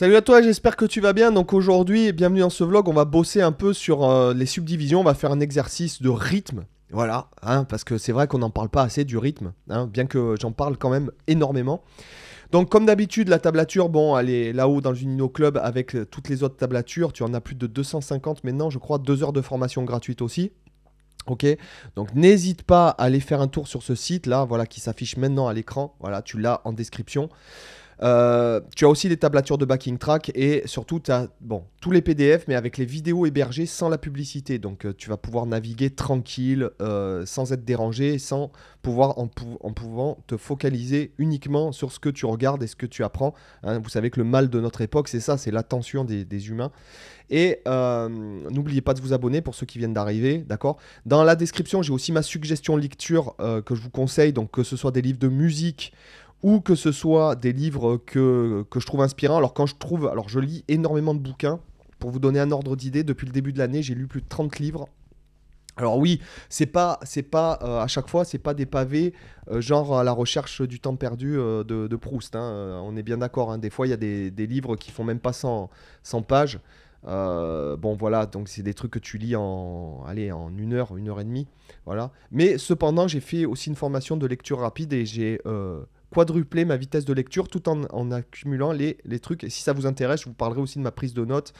Salut à toi, j'espère que tu vas bien. Donc aujourd'hui, bienvenue dans ce vlog, on va bosser un peu sur euh, les subdivisions, on va faire un exercice de rythme. Voilà, hein, parce que c'est vrai qu'on n'en parle pas assez du rythme, hein, bien que j'en parle quand même énormément. Donc comme d'habitude, la tablature, bon, elle est là-haut dans le Unino Club avec euh, toutes les autres tablatures. Tu en as plus de 250 maintenant, je crois, deux heures de formation gratuite aussi. Ok, donc n'hésite pas à aller faire un tour sur ce site là, voilà qui s'affiche maintenant à l'écran. Voilà, tu l'as en description. Euh, tu as aussi des tablatures de backing track et surtout, tu as bon, tous les PDF, mais avec les vidéos hébergées sans la publicité. Donc, euh, tu vas pouvoir naviguer tranquille, euh, sans être dérangé, sans pouvoir en, pouvant te focaliser uniquement sur ce que tu regardes et ce que tu apprends. Hein. vous savez que le mal de notre époque, c'est ça, c'est l'attention des, humains. Et n'oubliez pas de vous abonner pour ceux qui viennent d'arriver, d'accord Dans la description, j'ai aussi ma suggestion lecture que je vous conseille, donc que ce soit des livres de musique ou que ce soit des livres que, je trouve inspirants. Alors quand je trouve, alors je lis énormément de bouquins. Pour vous donner un ordre d'idée, depuis le début de l'année, j'ai lu plus de 30 livres alors oui, c'est pas, c'est pas euh, à chaque fois, c'est pas des pavés euh, genre à la recherche du temps perdu euh, de, Proust. Hein. on est bien d'accord. Hein. des fois, il y a des, livres qui font même pas 100, pages. bon voilà, donc c'est des trucs que tu lis en, allez, en une heure, une heure et demie, voilà. Mais cependant, j'ai fait aussi une formation de lecture rapide et j'ai quadrupler ma vitesse de lecture tout en, accumulant les, trucs. Et si ça vous intéresse, je vous parlerai aussi de ma prise de notes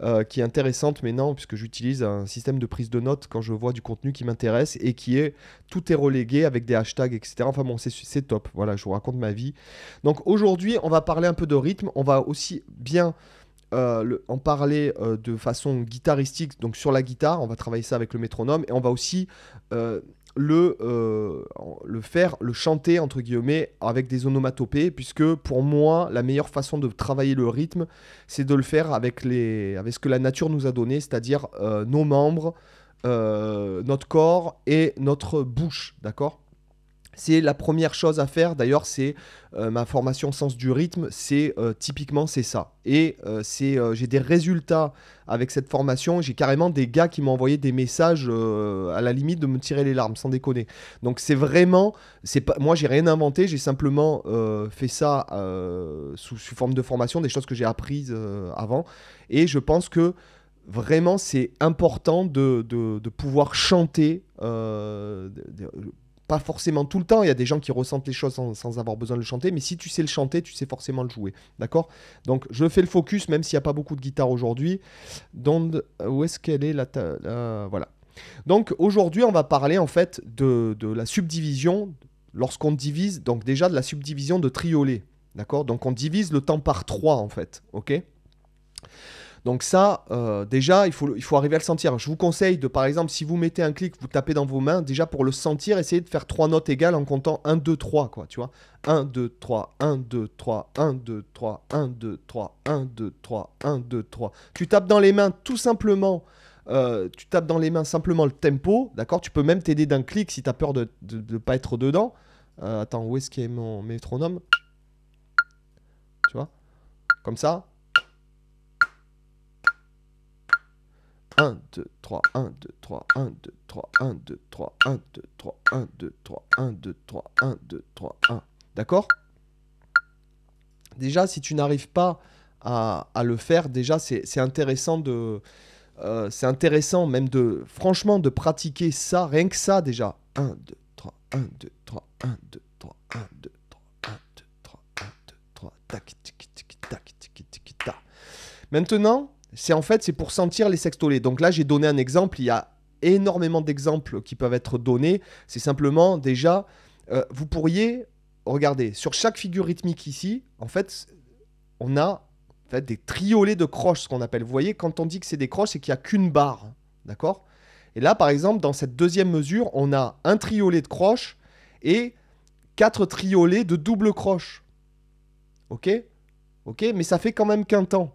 euh, qui est intéressante mais non puisque j'utilise un système de prise de notes quand je vois du contenu qui m'intéresse et qui est tout est relégué avec des hashtags, etc. Enfin bon, c'est top. Voilà, je vous raconte ma vie. Donc aujourd'hui, on va parler un peu de rythme. On va aussi bien. Euh, en parler euh, de façon guitaristique, donc sur la guitare, on va travailler ça avec le métronome, et on va aussi euh, le, faire, le chanter, entre guillemets, avec des onomatopées, puisque pour moi, la meilleure façon de travailler le rythme, c'est de le faire avec, les, avec ce que la nature nous a donné, c'est-à-dire euh, nos membres, euh, notre corps et notre bouche, d'accord c'est la première chose à faire. D'ailleurs, c'est euh, ma formation sens du rythme. C'est euh, typiquement c'est ça. Et euh, c'est j'ai des résultats avec cette formation. J'ai carrément des gars qui m'ont envoyé des messages à la limite de me tirer les larmes, sans déconner. Donc c'est vraiment c'est pas moi j'ai rien inventé. J'ai simplement fait ça sous, forme de formation, des choses que j'ai apprises avant. Et je pense que vraiment c'est important de, pouvoir chanter pas forcément tout le temps. Il y a des gens qui ressentent les choses sans, avoir besoin de le chanter, mais si tu sais le chanter, tu sais forcément le jouer. D'accord Donc je fais le focus, même s'il n'y a pas beaucoup de guitare aujourd'hui. Où est-ce qu'elle est, la, Voilà. Donc aujourd'hui, on va parler en fait de, de la subdivision, lorsqu'on divise, donc déjà de la subdivision de triolet. D'accord Donc on divise le temps par 3 en fait. Ok donc ça, euh, déjà, il faut, il faut arriver à le sentir. Je vous conseille de, par exemple, si vous mettez un clic, vous tapez dans vos mains, déjà pour le sentir, essayez de faire trois notes égales en comptant 1, 2, 3, quoi, tu vois. 1, 2, 3, 1, 2, 3, 1, 2, 3, 1, 2, 3, 1, 2, 3, 1, 2, 3. Tu tapes dans les mains tout simplement. Euh, tu tapes dans les mains simplement le tempo, d'accord Tu peux même t'aider d'un clic si tu as peur de ne pas être dedans. Euh, attends, où est-ce qu'il mon métronome Tu vois Comme ça, 1, 2, 3, 1, 2, 3, 1, 2, 3, 1, 2, 3, 1, 2, 3, 1, 2, 3, 1, 2, 3, 1, 2, 3, 1. D'accord Déjà, si tu n'arrives pas à, à, le faire, déjà, c'est intéressant de... c'est intéressant même de... Franchement, de pratiquer ça, rien que ça déjà. 1, 2, 3, 1, 2, 3, 1, 2, 3, 1, 2, 3, 1, 2, 3, 1, 2, 3, tac, tac, tac, tac, tac, tac. Maintenant, c'est en fait, c'est pour sentir les sextolés. Donc là, j'ai donné un exemple. Il y a énormément d'exemples qui peuvent être donnés. C'est simplement déjà, euh, vous pourriez, regarder sur chaque figure rythmique ici, en fait, on a fait, des triolets de croches, ce qu'on appelle. Vous voyez, quand on dit que c'est des croches, c'est qu'il n'y a qu'une barre. D'accord Et là, par exemple, dans cette deuxième mesure, on a un triolet de croches et quatre triolets de double croche. Ok Ok Mais ça fait quand même qu'un temps.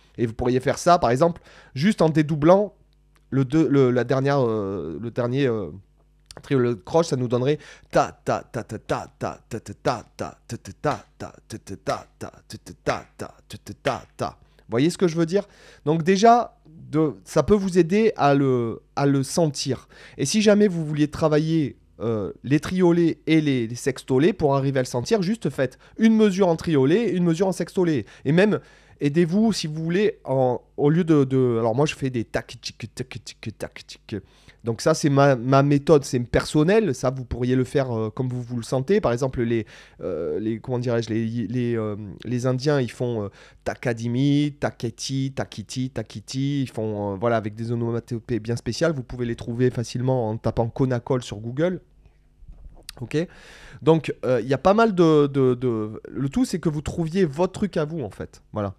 Et vous pourriez faire ça, par exemple, juste en dédoublant le, deux, la dernière, le dernier triolet croche, ça nous donnerait ta ta ta ta ta ta ta ta ta ta ta ta ta ta ta ta vous voyez ce que je veux dire Donc déjà, de, ça peut vous aider à le, à le sentir. Et si jamais vous vouliez travailler les triolets et les, les, sextolets pour arriver à le sentir, juste faites une mesure en triolet, une mesure en sextolet. Et même aidez-vous si vous voulez au lieu de, alors moi je fais des tac tic tac tac donc ça c'est ma, méthode c'est personnel ça vous pourriez le faire euh, comme vous vous le sentez par exemple les euh, les comment dirais-je les les, euh, les, indiens ils font takadimi taketi takiti takiti ils font voilà avec des onomatopées bien spéciales vous pouvez les trouver facilement en tapant conacol sur Google Ok Donc, il y a pas mal de, Le tout, c'est que vous trouviez votre truc à vous, en fait. Voilà.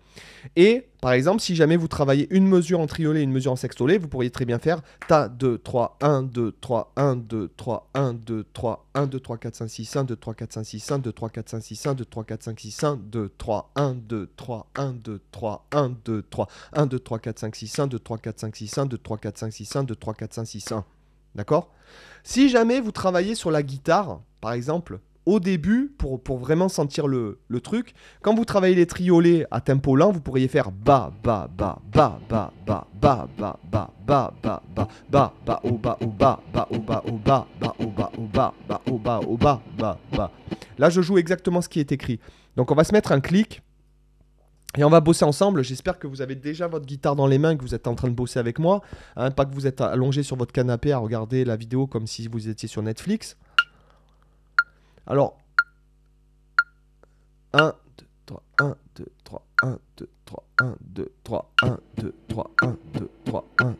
Et, par exemple, si jamais vous travaillez une mesure en triolet et une mesure en sextolet, vous pourriez très bien faire ta 2, 3, 1, 2, 3, 1, 2, 3, 1, 2, 3, 1, 2, 3, 4, 5, 6, 1, 2, 3, 4, 5, 6, 1, 2, 3, 4, 5, 6, 1, 2, 3, 4, 5, 6, 1, 2, 3, 1, 2, 3, 1, 2, 3, 1, 2, 3, 1, 2, 3, 4, 5, 6, 1, 2, 3, 4, 5, 6, 1, 2, 3, 4, 5, 6, 1, 2, 3, 4, 5, 6, 1, 3, 4, 5, 6, 1. D'accord Si jamais vous travaillez sur la guitare, par exemple, au début, pour, pour vraiment sentir le, le, truc, quand vous travaillez les triolets à tempo lent, vous pourriez faire ba, ba, ba, ba, ba, ba, ba, ba, ba, ba, ba, ba, ba, ba, au ba, au ba, ba, ba, ba, ba, ba, ba, ba, ba, ba. Là, je joue exactement ce qui est écrit. Donc, on va se mettre un clic. Et on va bosser ensemble. J'espère que vous avez déjà votre guitare dans les mains, que vous êtes en train de bosser avec moi. Hein, pas que vous êtes allongé sur votre canapé à regarder la vidéo comme si vous étiez sur Netflix. Alors, 1, 2, 3, 1, 2, 3, 1, 2, 3, 1, 2, 3, 1, 2, 3, 1, 2, 3, 1,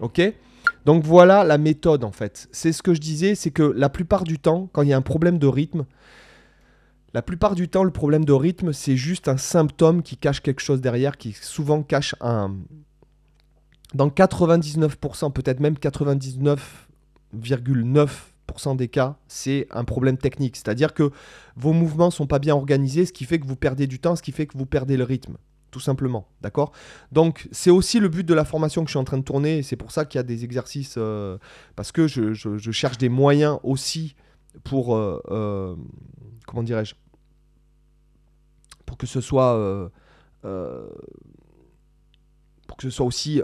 Ok Donc voilà la méthode en fait. C'est ce que je disais, c'est que la plupart du temps, quand il y a un problème de rythme, la plupart du temps, le problème de rythme, c'est juste un symptôme qui cache quelque chose derrière, qui souvent cache un. Dans 99%, peut-être même 99,9% des cas, c'est un problème technique. C'est-à-dire que vos mouvements sont pas bien organisés, ce qui fait que vous perdez du temps, ce qui fait que vous perdez le rythme tout simplement. D'accord Donc, c'est aussi le but de la formation que je suis en train de tourner. c'est pour ça qu'il y a des exercices. Euh, parce que je, cherche des moyens aussi pour. Euh, euh, comment dirais-je Pour que ce soit. pour que ce soit aussi,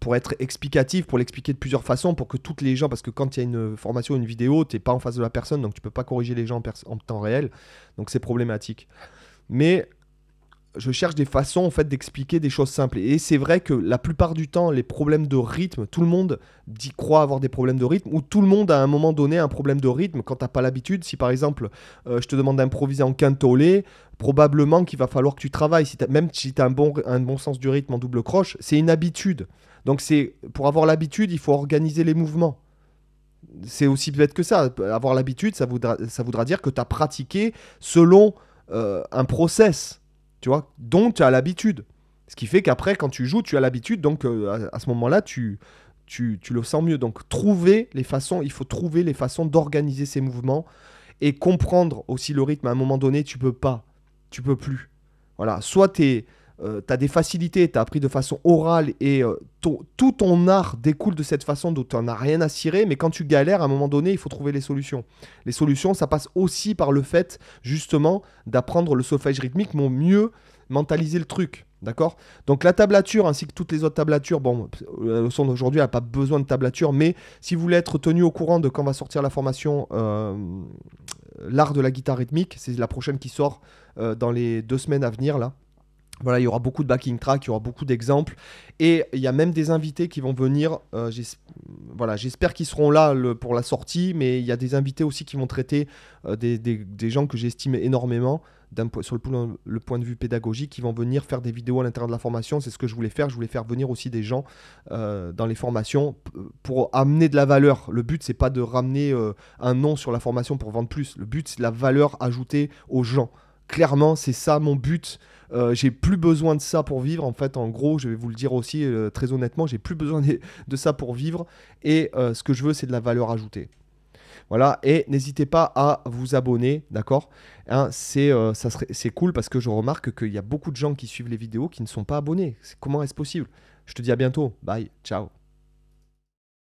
pour être explicatif, pour l'expliquer de plusieurs façons, pour que toutes les gens, parce que quand il y a une formation, une vidéo, tu n'es pas en face de la personne, donc tu ne peux pas corriger les gens en temps réel, donc c'est problématique. Mais je cherche des façons en fait d'expliquer des choses simples. Et c'est vrai que la plupart du temps, les problèmes de rythme, tout le monde dit croit avoir des problèmes de rythme, ou tout le monde à un moment donné un problème de rythme quand t'as pas l'habitude. Si par exemple, euh, je te demande d'improviser en quintolé, probablement qu'il va falloir que tu travailles. Si même si tu as un bon, un bon sens du rythme en double croche, c'est une habitude. Donc c'est pour avoir l'habitude, il faut organiser les mouvements c'est aussi bête que ça. Avoir l'habitude, ça voudra, ça voudra dire que tu as pratiqué selon euh, un process tu vois, dont tu as l'habitude. Ce qui fait qu'après, quand tu joues, tu as l'habitude, donc euh, à, ce moment-là, tu, tu, le sens mieux. Donc trouver les façons, il faut trouver les façons d'organiser ces mouvements et comprendre aussi le rythme. À un moment donné, tu peux pas, tu peux plus. Voilà, soit tu es euh, tu as des facilités, tu as appris de façon orale et euh, tout ton art découle de cette façon dont tu n'en as rien à cirer, mais quand tu galères, à un moment donné, il faut trouver les solutions. Les solutions, ça passe aussi par le fait, justement, d'apprendre le solfège rythmique, mais mieux mentaliser le truc. D'accord Donc la tablature ainsi que toutes les autres tablatures, bon, le euh, son d'aujourd'hui n'a pas besoin de tablature, mais si vous voulez être tenu au courant de quand va sortir la formation L'art de la guitare rythmique, c'est la prochaine qui sort dans les deux semaines à venir là. Voilà, il y aura beaucoup de backing track, il y aura beaucoup d'exemples. Et il y a même des invités qui vont venir. Euh, voilà, j'espère qu'ils seront là pour la sortie, mais il y a des invités aussi qui vont traiter euh, des, gens que j'estime énormément sur le point, de vue pédagogique, qui vont venir faire des vidéos à l'intérieur de la formation. C'est ce que je voulais faire. Je voulais faire venir aussi des gens euh, dans les formations pour amener de la valeur. Le but, c'est pas de ramener un nom sur la formation pour vendre plus. Le but, c'est la valeur ajoutée aux gens clairement, c'est ça mon but. Euh, j'ai plus besoin de ça pour vivre. En fait, en gros, je vais vous le dire aussi euh, très honnêtement, j'ai plus besoin de, ça pour vivre. Et euh, ce que je veux, c'est de la valeur ajoutée. Voilà, et n'hésitez pas à vous abonner, d'accord hein, c'est, c'est cool parce que je remarque qu'il y a beaucoup de gens qui suivent les vidéos qui ne sont pas abonnés. Comment est-ce possible Je te dis à bientôt. Bye, ciao.